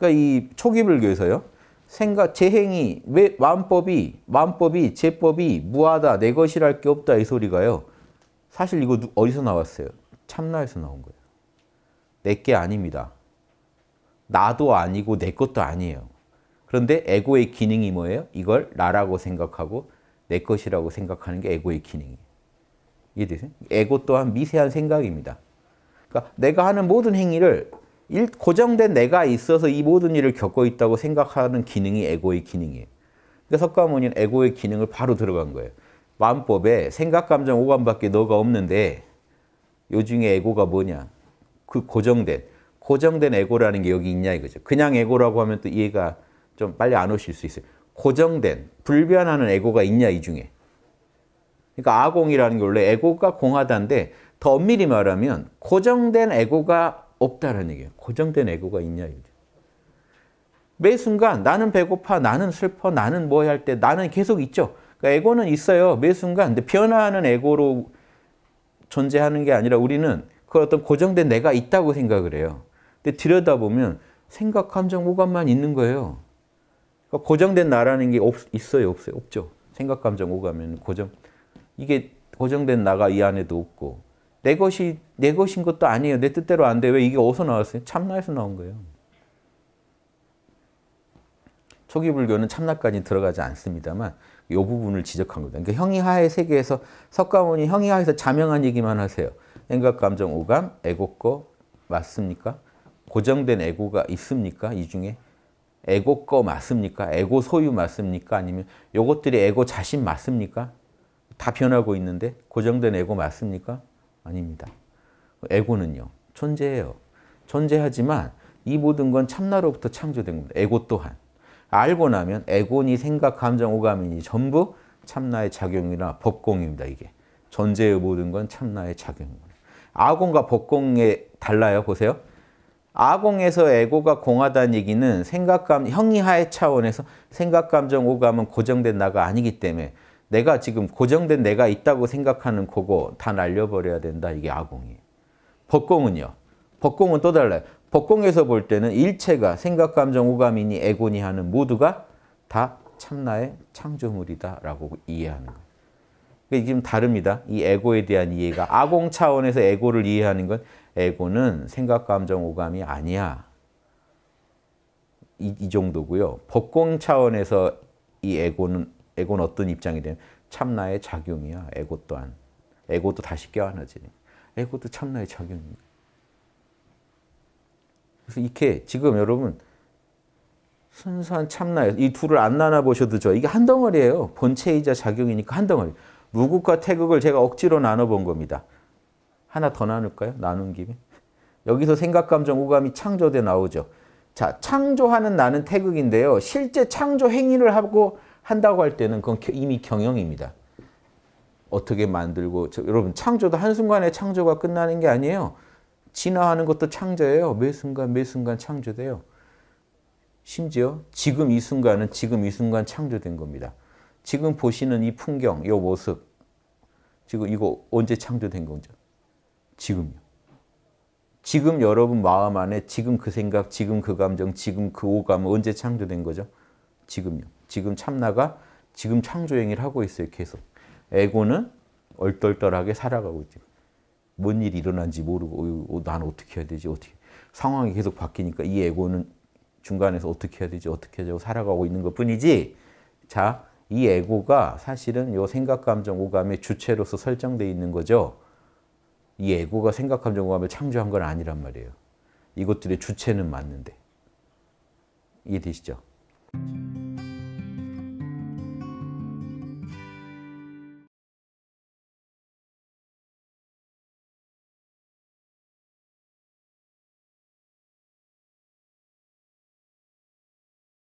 그러니까 이 초기 불교에서요. 생각, 재행이, 왜, 완법이, 완법이, 제법이 무하다, 내 것이랄 게 없다 이 소리가요. 사실 이거 어디서 나왔어요? 참나에서 나온 거예요. 내 게 아닙니다. 나도 아니고 내 것도 아니에요. 그런데 에고의 기능이 뭐예요? 이걸 나라고 생각하고 내 것이라고 생각하는 게 에고의 기능이에요. 이해되세요? 에고 또한 미세한 생각입니다. 그러니까 내가 하는 모든 행위를 일, 고정된 내가 있어서 이 모든 일을 겪고 있다고 생각하는 기능이 에고의 기능이에요. 그러니까 석가모니는 에고의 기능을 바로 들어간 거예요. 마법에 생각, 감정, 오감밖에 너가 없는데 요중에 에고가 뭐냐? 그 고정된, 고정된 에고라는 게 여기 있냐 이거죠. 그냥 에고라고 하면 또 이해가 좀 빨리 안 오실 수 있어요. 고정된, 불변하는 에고가 있냐 이 중에. 그러니까 아공이라는 게 원래 에고가 공하다인데 더 엄밀히 말하면 고정된 에고가 없다라는 얘기예요. 고정된 에고가 있냐 이거죠. 매 순간 나는 배고파, 나는 슬퍼, 나는 뭐할때 나는 계속 있죠. 그러니까 에고는 있어요. 매 순간. 근데 변화하는 에고로 존재하는 게 아니라 우리는 그 어떤 고정된 내가 있다고 생각을 해요. 근데 들여다보면 생각, 감정, 오감만 있는 거예요. 그러니까 고정된 나라는 게 없, 있어요? 없어요? 없죠. 생각, 감정, 오감은 고정. 이게 고정된 나가 이 안에도 없고 내 것이 내 것인 것도 아니에요. 내 뜻대로 안 돼. 왜 이게 어디서 나왔어요? 참나에서 나온 거예요. 초기 불교는 참나까지 들어가지 않습니다만 이 부분을 지적한 겁니다. 그러니까 형이하의 세계에서 석가모니 형이하에서 자명한 얘기만 하세요. 생각, 감정, 오감, 에고꺼 맞습니까? 고정된 에고가 있습니까? 이 중에? 에고꺼 맞습니까? 에고 소유 맞습니까? 아니면 요것들이 에고 자신 맞습니까? 다 변하고 있는데 고정된 에고 맞습니까? 아닙니다. 에고는요. 존재예요. 존재하지만 이 모든 건 참나로부터 창조된 겁니다. 에고 또한. 알고 나면 에고니 생각, 감정, 오감이니 전부 참나의 작용이나 법공입니다. 이게. 존재의 모든 건 참나의 작용입니다. 아공과 법공에 달라요. 보세요. 아공에서 에고가 공하다는 얘기는 생각감, 형이하의 차원에서 생각감정 오감은 고정된 나가 아니기 때문에 내가 지금 고정된 내가 있다고 생각하는 그거 다 날려버려야 된다. 이게 아공이에요. 법공은요. 법공은 또 달라요. 법공에서 볼 때는 일체가 생각, 감정, 오감이니 에고니 하는 모두가 다 참나의 창조물이다라고 이해하는 거예요. 그러 그러니까 지금 다릅니다. 이 에고에 대한 이해가 아공 차원에서 에고를 이해하는 건 에고는 생각, 감정, 오감이 아니야. 이, 이 정도고요. 법공 차원에서 이 에고는 에고는 어떤 입장이 되면 참나의 작용이야. 에고 또한. 에고도 다시 껴안아지니. 에고도 참나의 작용입니 그래서 이렇게 지금 여러분 순수한 참나에서 이 둘을 안 나눠보셔도 저 이게 한 덩어리예요. 본체이자 작용이니까 한 덩어리. 무국과 태극을 제가 억지로 나눠본 겁니다. 하나 더 나눌까요? 나눈 김에. 여기서 생각, 감정, 오감이 창조돼 나오죠. 자, 창조하는 나는 태극인데요. 실제 창조 행위를 하고 한다고 할 때는 그건 이미 경영입니다. 어떻게 만들고 저, 여러분 창조도 한순간에 창조가 끝나는 게 아니에요. 진화하는 것도 창조예요. 매 순간 매 순간 창조돼요. 심지어 지금 이 순간은 지금 이 순간 창조된 겁니다. 지금 보시는 이 풍경, 이 모습 지금 이거 언제 창조된 거죠? 지금요. 지금 여러분 마음 안에 지금 그 생각, 지금 그 감정, 지금 그 오감은 언제 창조된 거죠? 지금요. 지금 참나가 지금 창조행위를 하고 있어요. 계속. 에고는 얼떨떨하게 살아가고 있죠. 뭔 일이 일어난지 모르고 난 어, 어떻게 해야 되지? 어떻게 상황이 계속 바뀌니까 이 에고는 중간에서 어떻게 해야 되지? 어떻게 해야 되 살아가고 있는 것뿐이지 자, 이 에고가 사실은 요 생각, 감정, 오감의 주체로서 설정돼 있는 거죠. 이 에고가 생각, 감정, 오감을 창조한 건 아니란 말이에요. 이것들의 주체는 맞는데. 이해되시죠?